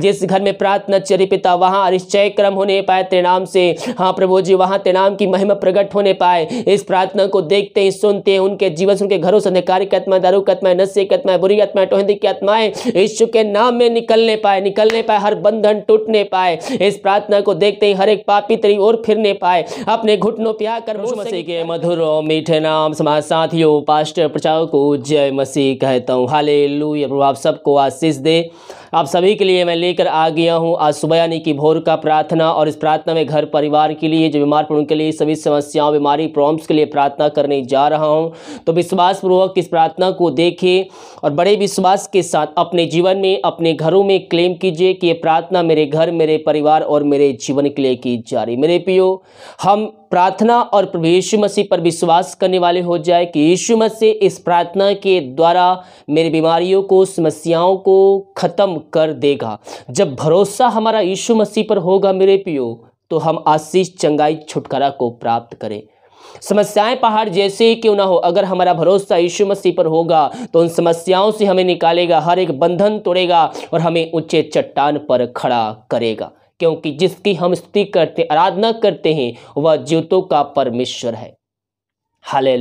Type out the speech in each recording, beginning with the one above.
जिस घर में प्रार्थना चरे पिता वहाँ अनिश्चय क्रम होने पाए तेरे नाम से हाँ प्रभु जी वहाँ तेरे नाम की महिमा प्रकट होने पाए इस प्रार्थना को देखते ही सुनते हैं उनके जीवन से उनके घरों से अंधकारी की आत्मा दारू की आत्माएं नशे की आत्माएं बुरी आत्माएं टोहिंदी की आत्माएं ईश्व के नाम में निकलने पाए निकलने पाए हर बंधन टूटने पाए इस प्रार्थना को देखते ही हर एक पापी तेरी ओर फिरने पाए अपने घुटनों पे आकर मसीह के मधुर मीठे नाम समाज साथियों पास्टर प्रचारकों को जय मसीह कहता हूँ हाले लू प्रभु आप सबको आशीष दे आप सभी के लिए मैं लेकर आ गया हूँ आज सुबह यानी कि भोर का प्रार्थना और इस प्रार्थना में घर परिवार के लिए जो बीमार पड़ उनके लिए सभी समस्याओं बीमारी प्रॉब्लम्स के लिए प्रार्थना करने जा रहा हूँ तो विश्वासपूर्वक इस प्रार्थना को देखें और बड़े विश्वास के साथ अपने जीवन में अपने घरों में क्लेम कीजिए कि ये प्रार्थना मेरे घर मेरे परिवार और मेरे जीवन के लिए की जा रही मेरे पियो हम प्रार्थना और प्रभु यीशु मसीह पर विश्वास करने वाले हो जाए कि यीशु मसीह इस प्रार्थना के द्वारा मेरी बीमारियों को समस्याओं को ख़त्म कर देगा जब भरोसा हमारा यीशु मसीह पर होगा मेरे पियो तो हम आशीष चंगाई छुटकारा को प्राप्त करें समस्याएं पहाड़ जैसे ही क्यों ना हो अगर हमारा भरोसा यीशु मसीह पर होगा तो उन समस्याओं से हमें निकालेगा हर एक बंधन तोड़ेगा और हमें ऊंचे चट्टान पर खड़ा करेगा क्योंकि जिसकी हम स्तुति करते आराधना करते हैं वह ज्योतों का परमेश्वर है हले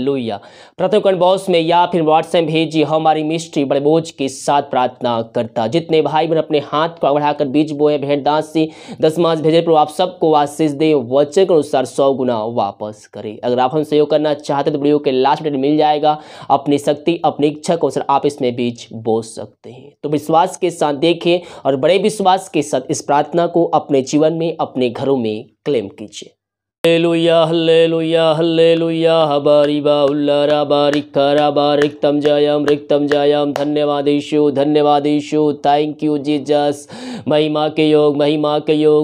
प्रार्थना बॉक्स में या फिर व्हाट्सएप भेजिए हमारी मिस्ट्री बड़े बोझ के साथ प्रार्थना करता जितने भाई बहन अपने हाथ को बढ़ाकर बीज बोए भेंट दान से दस मास भेजे पर आप सबको आशीष दे वचन के अनुसार सौ गुना वापस करें अगर आप हम सहयोग करना चाहते तो वीडियो के लास्ट डेट मिल जाएगा अपनी शक्ति अपनी इच्छा को अनुसार आप इसमें बीज बो सकते हैं तो विश्वास के साथ देखें और बड़े विश्वास के साथ इस प्रार्थना को अपने जीवन में अपने घरों में क्लेम कीजिए हल्लेलुया हल्लेलुया हल्लेलुया धन्यवादेशु थैंक यू जीजस महिमा प्रभु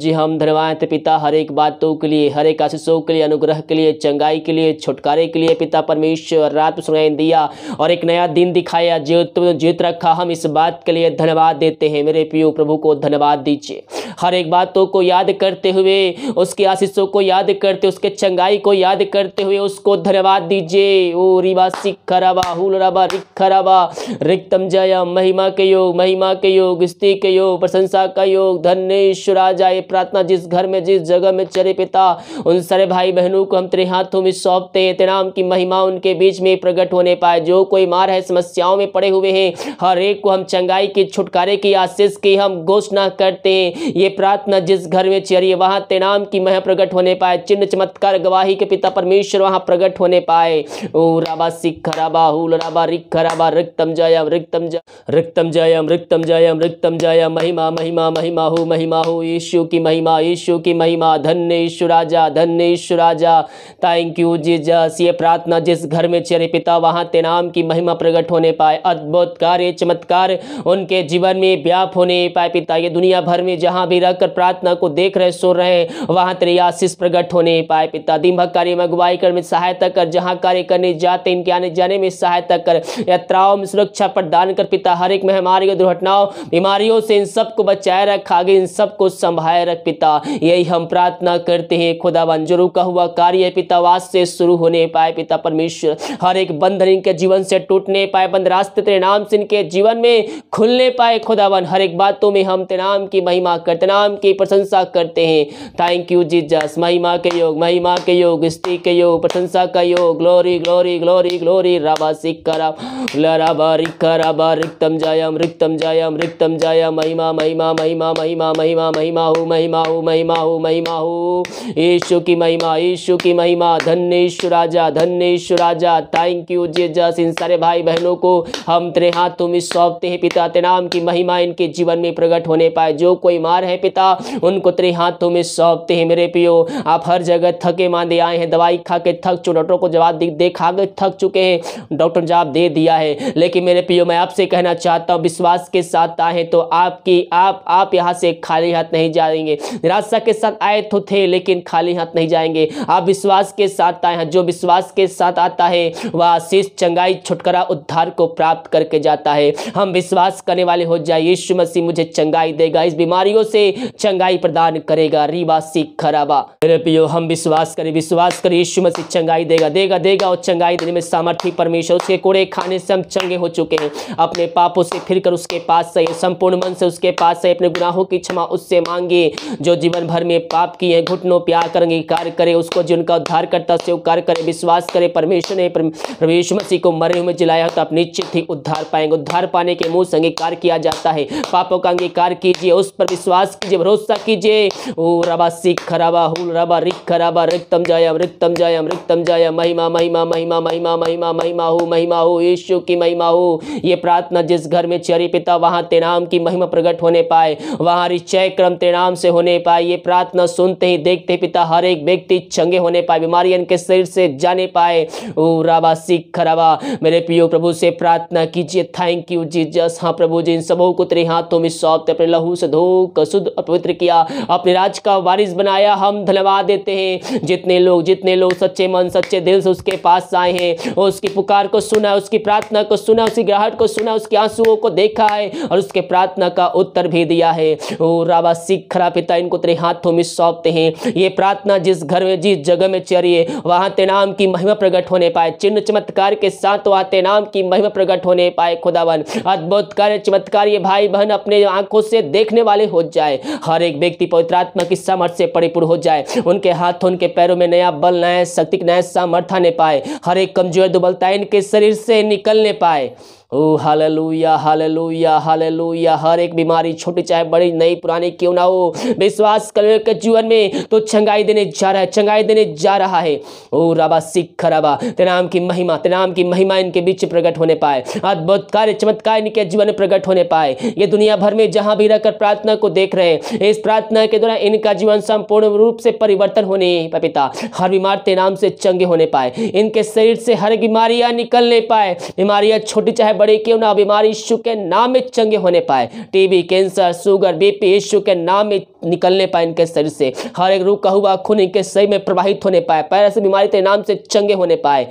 जी हम धन्यवाद पिता हर एक बातों के लिए हर एक आशीषों के लिए अनुग्रह के लिए चंगाई के लिए छुटकारे के लिए पिता परमेश्वर रात सुनाई दिया और एक नया दिन दिखाया जीत जीत रखा हम इस बात के लिए धन्यवाद देते हैं मेरे पियो प्रभु को धन्यवाद दीजिए हर एक बातों को याद करते हुए उसके आशीषों को याद करते उसके चंगाई को याद करते हुए उसको धन्यवाद दीजिए ओ रिवा सिख रबा हूल रबा रिख रबा रिक्तम जय महिमा के योग महिमा के योग स्त्री के योग प्रशंसा का योग धन्यश्वरा जाए प्रार्थना जिस घर में जिस जगह में चले पिता उन सारे भाई बहनों को हम तेरे हाथों में सौंपते हैं तेनाम की महिमा उनके बीच में प्रग प्रकट होने पाए जो कोई मार है समस्याओं में पड़े हुए हैं हर एक को हम चंगाई के छुटकारे की आशीष की हम घोषणा करते हैं ये प्रार्थना जिस घर में चरिए वहाँ तेनाम की मह प्रकट होने पाए चिन्ह चमत्कार गवाही के पिता परमेश्वर वहाँ प्रकट होने पाए ओ राबा सिख खराबा हुल राबा रिख खराबा रिक्तम जयम रिक्तम जय रिक्तम जयम रिक्तम जयम रिक्तम जयम महिमा महिमा महिमा हो महिमा हो यीशु की महिमा यीशु की महिमा धन्य यीशु राजा धन्य यीशु राजा थैंक यू जी जस ये प्रार्थना जिस घर में चरे पिता होता वहां तेनाम की महिमा प्रकट होने पाए अद्भुत कार्य चमत्कार उनके जीवन में व्याप होने पाए पिता ये दुनिया भर में जहां भी रहकर प्रार्थना को देख रहे सुन रहे वहां तेरे आशीष प्रकट होने पाए पिता दिन भर कार्य में अगुवाई कर में सहायता कर जहाँ कार्य करने जाते इनके आने जाने में सहायता कर यात्राओं में सुरक्षा प्रदान कर पिता हर एक महामारी दुर्घटनाओं बीमारियों से इन सबको बचाए रख आगे इन सबको संभाए रख पिता यही हम प्रार्थना करते हैं खुदा बंजरू का हुआ कार्य पिता वास से शुरू होने पाए पिता परमेश्वर हर एक बंधन इनके जीवन से टूटने पाए बंद रास्ते तेरे नाम से इनके जीवन में खुलने पाए खुदावन हर एक बातों में हम तेरे नाम की महिमा करते नाम की प्रशंसा करते हैं थैंक यू जीजस महिमा के योग महिमा के योग स्त्री के योग प्रशंसा का योग ग्लोरी ग्लोरी ग्लोरी ग्लोरी रबा सिक्का लबा रिक्का रबा रिक्तम जायम रिक्तम जायम रिक्तम जायम महिमा महिमा महिमा महिमा महिमा महिमा हो महिमा हो महिमा हो महिमा हो ईशु की महिमा ईशु की महिमा धन्य ईश्वर राजा धन्य ईश्वर राजा थैंक जे जस इन सारे भाई बहनों को हम तेरे हाथ तुम इस सौंपते हैं पिता तेरे नाम की महिमा इनके जीवन में प्रकट होने पाए जो कोई मार है पिता उनको तेरे हाथ तुम इस सौंपते हैं मेरे पियो आप हर जगह थके मांदे आए हैं दवाई खा के थक चुके डॉक्टरों को जवाब दे, दे खा के थक चुके हैं डॉक्टर जवाब दे दिया है लेकिन मेरे पियो मैं आपसे कहना चाहता हूँ विश्वास के साथ आए तो आपकी आप आप यहाँ से खाली हाथ नहीं जाएंगे निराशा के साथ आए तो थे लेकिन खाली हाथ नहीं जाएंगे आप विश्वास के साथ आए हैं जो विश्वास के साथ आता है वह आशीष चंगाई छुटकारा उद्धार को प्राप्त करके जाता है हम विश्वास करने वाले हो जाए यीशु मसीह मुझे चंगाई देगा इस बीमारियों से चंगाई प्रदान करेगा रीवा सिख खराबा मेरे पियो हम विश्वास करें विश्वास करें यीशु मसीह चंगाई देगा देगा देगा और चंगाई देने में सामर्थ्य परमेश्वर उसके कोड़े खाने से हम चंगे हो चुके हैं अपने पापों से फिर कर उसके पास सही संपूर्ण मन से उसके पास सही अपने गुनाहों की क्षमा उससे मांगे जो जीवन भर में पाप किए हैं घुटनों प्यार करेंगे कार्य करें उसको जिनका उद्धार करता से कार्य करें विश्वास करें परमेश्वर ने प्रभु यीशु मसीह को मरने में जिलाया हो तो आप निश्चित ही उद्धार पाएंगे उद्धार पाने के मुंह से अंगीकार किया जाता है पापों का अंगीकार कीजिए उस पर विश्वास कीजिए भरोसा कीजिए ओ रबा सिख खराबा हुल रबा रिख खराबा रिक्तम जायम रिक्तम जायम रिक्तम जायम महिमा महिमा महिमा महिमा महिमा महिमा हो महिमा हो यीशु की महिमा हो ये प्रार्थना जिस घर में चरी पिता वहाँ तेनाम की महिमा प्रकट होने पाए वहाँ रिचय क्रम तेनाम से होने पाए ये प्रार्थना सुनते ही देखते पिता हर एक व्यक्ति चंगे होने पाए बीमारियां के शरीर से जाने पाए ओ रबा सिख अधिक खराबा मेरे पियो प्रभु से प्रार्थना कीजिए थैंक यू जीजस हाँ प्रभु जी इन सबों को तेरे हाथों में सौंप अपने लहू से धो कसुद पवित्र किया अपने राज का वारिस बनाया हम धन्यवाद देते हैं जितने लोग जितने लोग सच्चे मन सच्चे दिल से उसके पास आए हैं उसकी पुकार को सुना उसकी प्रार्थना को सुना उसकी ग्राहट को सुना उसके आंसुओं को देखा है और उसके प्रार्थना का उत्तर भी दिया है ओ राबा सिख खरा पिता इनको तेरे हाथों में सौंपते हैं ये प्रार्थना जिस घर में जिस जगह में चरिए वहाँ तेनाम की महिमा प्रकट होने पाए चिन्ह चमत्कार चमत्कार के साथ आते नाम की महिमा प्रकट होने पाए खुदावन अद्भुत कार्य चमत्कार ये भाई बहन अपने आंखों से देखने वाले हो जाए हर एक व्यक्ति पवित्र आत्मा की सामर्थ से परिपूर्ण हो जाए उनके हाथ उनके पैरों में नया बल नया शक्ति नया सामर्थ्य आने पाए हर एक कमजोर दुबलता इनके शरीर से निकलने पाए ओ लुया हाल लुया हर एक बीमारी छोटी चाहे बड़ी नई पुरानी क्यों ना हो विश्वास करो के जीवन में तो चंगाई देने जा रहा है चंगाई देने जा रहा है ओ राबा सिख राबा तेनाम की महिमा तेनाम की महिमा इनके बीच प्रकट होने पाए अद्भुत कार्य चमत्कार इनके जीवन में प्रकट होने पाए ये दुनिया भर में जहाँ भी रहकर प्रार्थना को देख रहे हैं इस प्रार्थना के द्वारा इनका जीवन संपूर्ण रूप से परिवर्तन होने पिता हर बीमार तेनाम से चंगे होने पाए इनके शरीर से हर बीमारियाँ निकलने पाए बीमारियाँ छोटी चाहे बड़े क्यों ना बीमारी इश्यू के नाम में चंगे होने पाए TB cancer sugar BP issue के नाम में निकलने पाए इनके शरीर से हर एक का हुआ खून इनके शरीर में प्रवाहित होने पाए पैर से बीमारी के नाम से चंगे होने पाए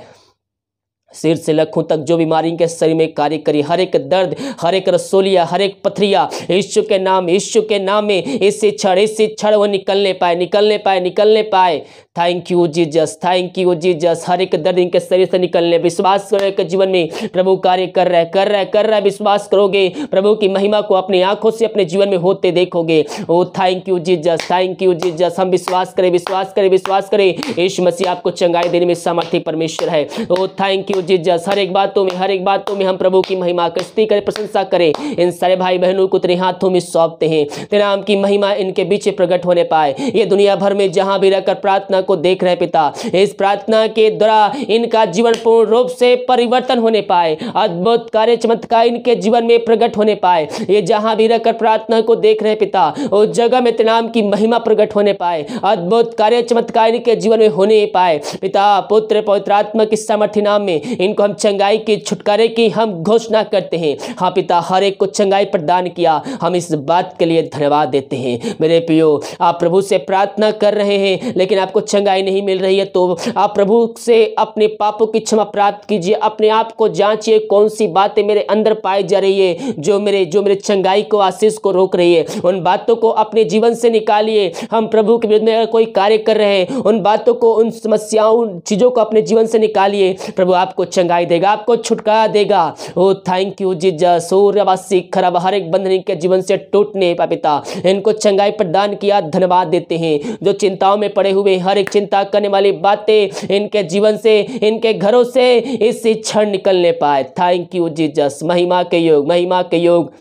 सिर से लखों तक जो बीमारी के शरीर में कार्य करी हर एक दर्द हर एक रसोलिया हर एक पथरिया यीशु के नाम यीशु के नाम में इससे क्षण इससे क्षण वो निकलने पाए निकलने पाए निकलने पाए thank you Jesus thank you Jesus हर एक दर्द इनके शरीर से निकलने विश्वास करो एक जीवन में प्रभु कार्य कर रहे कर रहे कर रहे विश्वास करोगे प्रभु की महिमा को अपनी आंखों से अपने जीवन में होते देखोगे ओ thank you Jesus thank you Jesus हम विश्वास करें विश्वास करें विश्वास करें यीशु मसीह आपको चंगाई देने में सामर्थ्य परमेश्वर है ओ थैंक यू जीजस हर एक बातों में हर एक बातों में हम प्रभु की महिमा करती करें प्रशंसा करें इन सारे भाई बहनों को तेरे हाथों में सौंपते हैं तेरा नाम की महिमा इनके बीच प्रकट होने पाए ये दुनिया भर में जहाँ भी रहकर प्रार्थना को देख रहे पिता इस प्रार्थना के द्वारा इनका जीवन पूर्ण रूप से परिवर्तन होने पाए अद्भुत कार्य चमत्कार इनके जीवन में प्रकट होने पाए ये जहां भी रहकर प्रार्थना को देख रहे पिता उस जगह में तेनाम की महिमा प्रकट होने पाए अद्भुत कार्य चमत्कार इनके जीवन में होने पाए पिता पुत्र पवित्रात्मा की सामर्थ्य नाम में इनको हम चंगाई के छुटकारे की हम घोषणा करते हैं हाँ पिता हर एक को चंगाई प्रदान किया हम इस बात के लिए धन्यवाद देते हैं मेरे पियो आप प्रभु से प्रार्थना कर रहे हैं लेकिन आपको चंगाई नहीं मिल रही है तो आप प्रभु से अपने पापों की क्षमा प्राप्त कीजिए अपने आप को जांचिए कौन सी बातें मेरे अंदर पाई जा रही है जो मेरे जो मेरे चंगाई को आशीष को रोक रही है उन बातों को अपने जीवन से निकालिए हम प्रभु के विरुद्ध में अगर कोई कार्य कर रहे हैं उन बातों को उन समस्याओं चीज़ों को अपने जीवन से निकालिए प्रभु आपको चंगाई देगा आपको छुटकारा देगा ओ थैंक यू जी जूर्यवासी खराब हर एक बंधन के जीवन से टूटने पिता इनको चंगाई प्रदान किया धन्यवाद देते हैं जो चिंताओं में पड़े हुए हर सारी चिंता करने वाली बातें इनके जीवन से इनके घरों से इससे क्षण निकलने पाए थैंक यू जीजस महिमा के योग महिमा के योग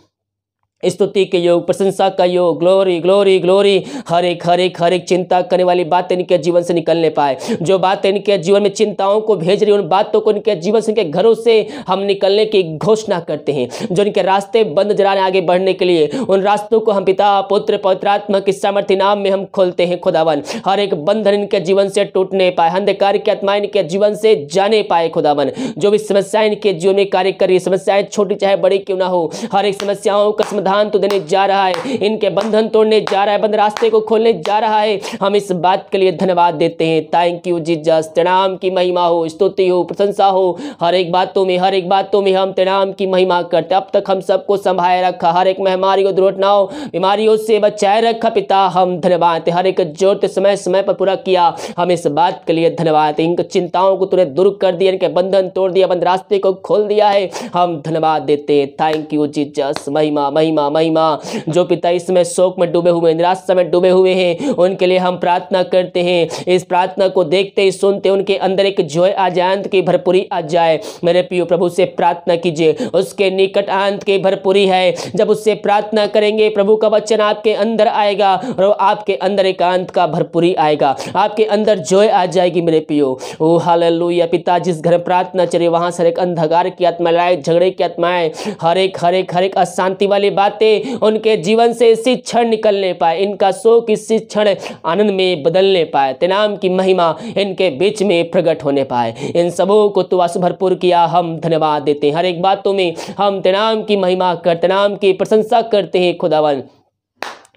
स्तुति के योग प्रशंसा का योग ग्लोरी ग्लोरी ग्लोरी हर एक हर एक हर एक चिंता करने वाली बात इनके जीवन से निकलने पाए जो बातें इनके जीवन में चिंताओं को भेज रही उन बातों को इनके जीवन से इनके घरों से हम निकलने की घोषणा करते हैं जो इनके रास्ते बंद जराने आगे बढ़ने के लिए उन रास्तों को हम पिता पुत्र पौत्रात्मा के सामर्थ्य नाम में हम खोलते हैं खुदावन हर एक बंधन इनके जीवन से टूटने पाए अंधकार की आत्मा इनके जीवन से जाने पाए खुदावन जो भी समस्याएं इनके जीवन में कार्य कर रही समस्याएं छोटी चाहे बड़ी क्यों ना हो हर एक समस्याओं का समाधान तो देने जा रहा है इनके बंधन तोड़ने जा रहा है बंद रास्ते को खोलने जा रहा है हम इस बात के लिए धन्यवाद देते हैं थैंक यू जीजस तेनाम की महिमा हो स्तुति हो प्रशंसा हो हर एक बातों में हर एक बातों में हम तेनाम की महिमा करते अब तक हम सबको संभाए रखा हर एक महामारी को दुर्घटनाओं बीमारियों से बचाए रखा पिता हम धन्यवाद हर एक जोर समय समय पर पूरा किया हम इस बात के लिए धन्यवाद इनकी चिंताओं को तुरंत दूर कर दिया इनके बंधन तोड़ दिया बंद रास्ते को खोल दिया है हम धन्यवाद देते हैं थैंक यू जस महिमा महिमा माँ मई माँ जो पिता इस समय शोक में डूबे हुए निराशा में डूबे हुए हैं उनके लिए हम प्रार्थना करते हैं इस प्रार्थना को देखते ही सुनते उनके अंदर एक जोय आ जाए अंत की भरपूरी आ जाए मेरे पियो प्रभु से प्रार्थना कीजिए उसके निकट अंत की भरपूरी है जब उससे प्रार्थना करेंगे प्रभु का वचन आपके अंदर आएगा और आपके अंदर एक अंत का भरपूरी आएगा आपके अंदर जोय आ जाएगी मेरे पियो ओ हाल पिता जिस घर प्रार्थना चले वहां से एक अंधकार की आत्मा लाए झगड़े की आत्माएं हर एक हर एक हर एक अशांति वाली बात पाते उनके जीवन से शिक्षण निकलने पाए इनका शोक इस शिक्षण आनंद में बदलने पाए तेनाम की महिमा इनके बीच में प्रकट होने पाए इन सबों को तो भरपूर किया हम धन्यवाद देते हैं हर एक बातों में हम तेनाम की महिमा कर तेनाम की प्रशंसा करते हैं खुदावन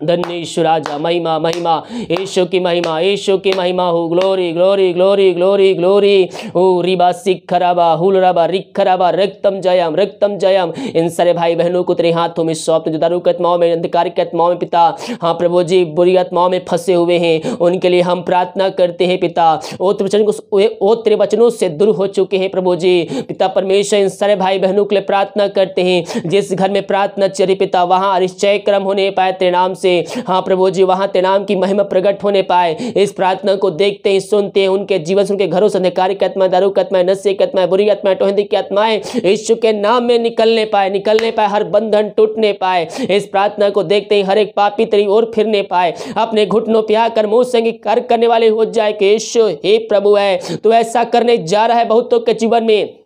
धन्य ईश्वराजा महिमा महिमा ईशु की महिमा ईशु की महिमा हो glory glory glory glory glory ओ रिबा सिख रबा हुल रबा रिख रबा रक्तम जयम रक्तम जयम इन सारे भाई बहनों को तेरे हाथों में सौंप दारू के आत्माओं में अंधकार के आत्माओं में पिता हाँ प्रभु जी बुरी आत्माओं में फंसे हुए हैं उनके लिए हम प्रार्थना करते हैं पिता ओत्र वचन को ओत्र वचनों से दूर हो चुके हैं प्रभु जी पिता परमेश्वर इन सारे भाई बहनों के लिए प्रार्थना करते हैं जिस घर में प्रार्थना चरी पिता वहाँ अनिश्चय क्रम होने पाए तेरे नाम से से हाँ प्रभु जी वहाँ नाम की महिमा प्रकट होने पाए इस प्रार्थना को देखते हैं सुनते हैं उनके जीवन उनके घरों से अंधकार की आत्मा दारू की आत्माएं नशे की आत्माएं बुरी आत्माएं टोहिंदी की आत्माएं यीशु के नाम में निकलने पाए निकलने पाए हर बंधन टूटने पाए इस प्रार्थना को देखते ही हर एक पापी तेरी ओर फिरने पाए अपने घुटनों पे आकर मुंह संग कर करने वाले हो जाए कि यीशु हे प्रभु है तो ऐसा करने जा रहा है बहुतों के जीवन में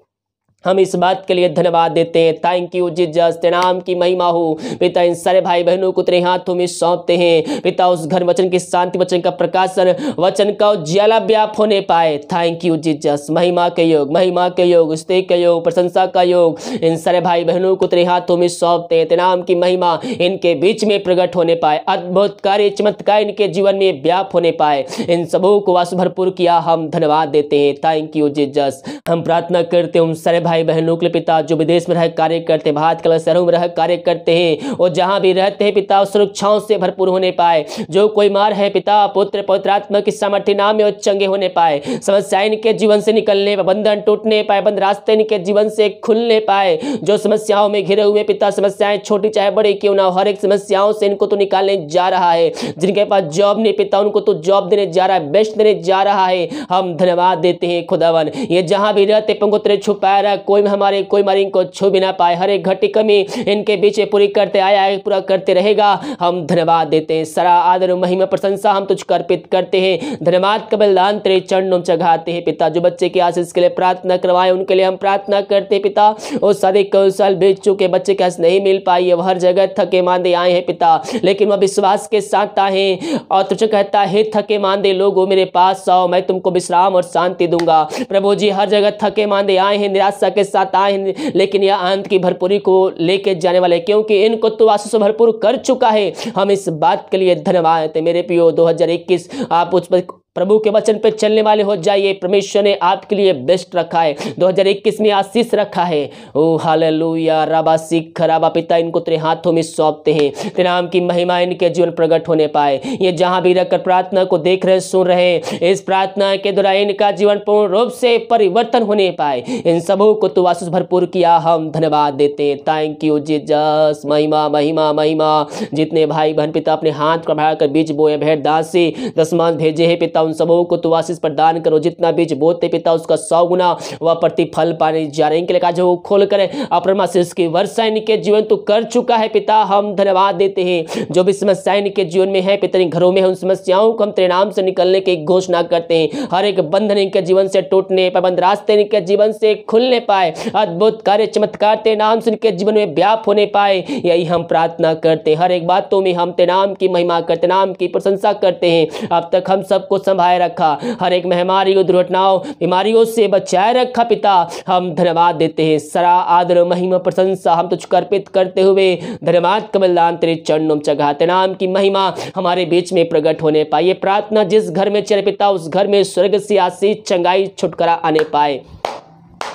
हम इस बात के लिए धन्यवाद देते हैं थैंक यू जी जस तेनाम की महिमा हो पिता इन सारे भाई बहनों को तेरे हाथों में सौंपते हैं पिता उस घर वचन की शांति वचन का प्रकाशन वचन का उज्याला व्याप होने पाए थैंक यू जी जस महिमा के योग महिमा के योग स्ते के योग प्रशंसा का योग इन सारे भाई बहनों को तेरे हाथों में सौंपते हैं तेनाम की महिमा इनके बीच में प्रकट होने पाए अद्भुत कार्य चमत्कार इनके जीवन में व्याप होने पाए इन सबों को वास भरपूर किया हम धन्यवाद देते हैं थैंक यू जी जस हम प्रार्थना करते हैं उन सारे भाई भाई बहनों के पिता जो विदेश में रह कार्य करते भारत के अलग शहरों में रह कार्य करते हैं और जहाँ भी रहते हैं पिता सुरक्षाओं से भरपूर होने पाए जो कोई मार है पिता पुत्र पौत्रात्मा की सामर्थ्य नाम और चंगे होने पाए समस्या इनके जीवन से निकलने बंधन टूटने पाए बंद रास्ते इनके जीवन से खुलने पाए जो समस्याओं में घिरे हुए पिता समस्याएं छोटी चाहे बड़ी क्यों ना हर एक समस्याओं से इनको तो निकालने जा रहा है जिनके पास जॉब नहीं पिता उनको तो जॉब देने जा रहा है बेस्ट देने जा रहा है हम धन्यवाद देते हैं खुदावन ये जहां भी रहते पंगो तेरे छुपाया आया कोई हमारे कोई मरीन को छू भी ना पाए हर एक घटी कमी इनके बीच पूरी करते आया है पूरा करते रहेगा हम धन्यवाद देते हैं सरा आदर महिमा प्रशंसा हम तुझ अर्पित करते हैं धन्यवाद कबल बलिदान तेरे चरणों चघाते हैं पिता जो बच्चे की आशीष के लिए प्रार्थना करवाए उनके लिए हम प्रार्थना करते हैं पिता उस अधिक कौशल भेज चुके बच्चे के आशीष नहीं मिल पाई है वह हर जगह थके मांदे आए हैं पिता लेकिन वह विश्वास के साथ आए हैं और तुझे कहता है थके मांदे लोगो मेरे पास आओ मैं तुमको विश्राम और शांति दूंगा प्रभु जी हर जगह थके मांदे आए हैं निराशा आशा के साथ आए लेकिन यह अंत की भरपूरी को लेके जाने वाले क्योंकि इनको तो आशा से भरपूर कर चुका है हम इस बात के लिए धन्यवाद मेरे पियो 2021 आप उस पर प्रभु के वचन पर चलने वाले हो जाइए परमेश्वर ने आपके लिए बेस्ट रखा है 2021 में आशीष रखा है ओ हालेलुया रबा सिख रबा पिता इनको तेरे हाथों में सौंपते हैं तेरे नाम की महिमा इनके जीवन प्रकट होने पाए ये जहां भी रखकर प्रार्थना को देख रहे सुन रहे हैं इस प्रार्थना के द्वारा इनका जीवन पूर्ण रूप से परिवर्तन होने पाए इन सबों को तो आशीष भरपूर किया हम धन्यवाद देते हैं थैंक यू जी जस महिमा महिमा महिमा जितने भाई बहन पिता अपने हाथ को बढ़ाकर बीज बोए भेड़ दासी दस दसमान भेजे हैं पिता उन समूह को तू आशीष प्रदान करो जितना बीज बोते पिता उसका सौ गुना व प्रतिफल पाने जा रहे इनके जो खोल कर अपना आशीष की वर्षा इनके जीवन तो कर चुका है पिता हम धन्यवाद देते हैं जो भी समस्या इनके जीवन में है पिता घरों में है उन समस्याओं को हम तेरे नाम से निकलने की घोषणा करते हैं हर एक बंधन इनके जीवन से टूटने प्रबंध रास्ते इनके जीवन से खुलने पाए अद्भुत कार्य चमत्कार तेरे नाम से इनके जीवन में व्याप होने पाए यही हम प्रार्थना करते हैं हर एक बातों में हम तेनाम की महिमा करते नाम की प्रशंसा करते हैं अब तक हम सबको सम संभाए रखा हर एक महामारी और दुर्घटनाओं बीमारियों से बचाए रखा पिता हम धन्यवाद देते हैं सरा आदर महिमा प्रशंसा हम तुझ अर्पित करते हुए धन्यवाद कमलदान तेरे चरणों चगाते नाम की महिमा हमारे बीच में प्रकट होने पाए प्रार्थना जिस घर में चले पिता उस घर में स्वर्ग से आशीष चंगाई छुटकारा आने पाए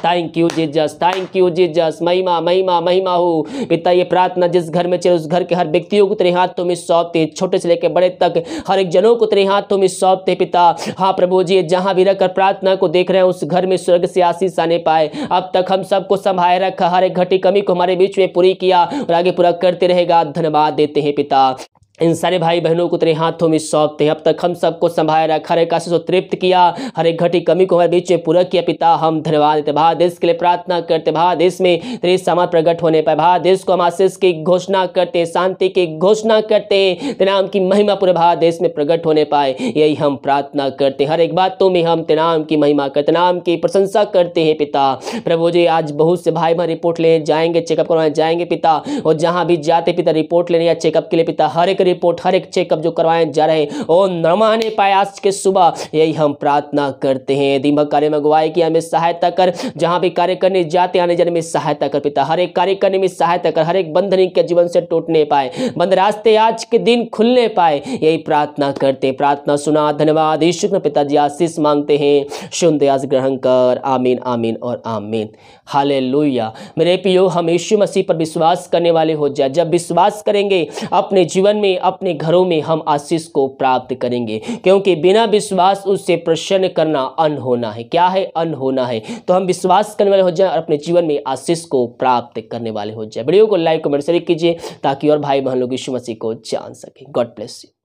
thank you Jesus thank you Jesus महिमा महिमा महिमा हो पिता ये प्रार्थना जिस घर में चले उस घर के हर व्यक्तियों को तेरे हाथों में सौंपते छोटे से लेकर बड़े तक हर एक जनों को तेरे हाथों में सौंपते पिता हाँ प्रभु जी जहाँ भी रहकर प्रार्थना को देख रहे हैं उस घर में स्वर्ग से आशीष आने पाए अब तक हम सबको संभाए रखा हर एक घटी कमी को हमारे बीच में पूरी किया और आगे पूरा करते रहेगा धन्यवाद देते हैं पिता इन सारे भाई बहनों को तेरे हाथों में सौंपते हैं अब तक हम सबको संभाला रखा हर एक आशीष तृप्त किया हर एक घटी कमी को हमारे बीच में पूरा किया पिता हम धन्यवाद देते भारत देश के लिए प्रार्थना करते भारत देश में तेरे सामान प्रकट होने पर भारत देश को हम आशीष की घोषणा करते हैं शांति की घोषणा करते तेनाम की महिमा पूरे भारत देश में प्रकट होने पाए यही हम प्रार्थना करते हर एक बातों में हम तेनाम की महिमा करते नाम की प्रशंसा करते हैं पिता प्रभु जी आज बहुत से भाई बहन रिपोर्ट लेने जाएंगे चेकअप करवाने जाएंगे पिता और जहाँ भी जाते पिता रिपोर्ट लेने या चेकअप के लिए पिता हर एक रिपोर्ट हर एक चेकअप जो करवाए जा रहे हैं और नमाने पाए आज के सुबह यही हम प्रार्थना करते हैं दीमक कार्य में गुआए की हमें सहायता कर जहाँ भी कार्य करने जाते आने जाने में सहायता कर पिता हर एक कार्य करने में सहायता कर हर एक बंधन के जीवन से टूटने पाए बंद रास्ते आज के दिन खुलने पाए यही प्रार्थना करते प्रार्थना सुना धन्यवाद ईश्वर पिताजी आशीष मांगते हैं सुनते दयास ग्रहण कर आमीन आमीन और आमीन हाले मेरे पियो हम यीशु मसीह पर विश्वास करने वाले हो जाए जब विश्वास करेंगे अपने जीवन में अपने घरों में हम आशीष को प्राप्त करेंगे क्योंकि बिना विश्वास उससे प्रसन्न करना अन होना है क्या है अन होना है तो हम विश्वास करने वाले हो जाए और अपने जीवन में आशीष को प्राप्त करने वाले हो जाए वीडियो को लाइक कमेंट शेयर कीजिए ताकि और भाई बहन लोग यीशु मसीह को जान सके गॉड ब्लेस यू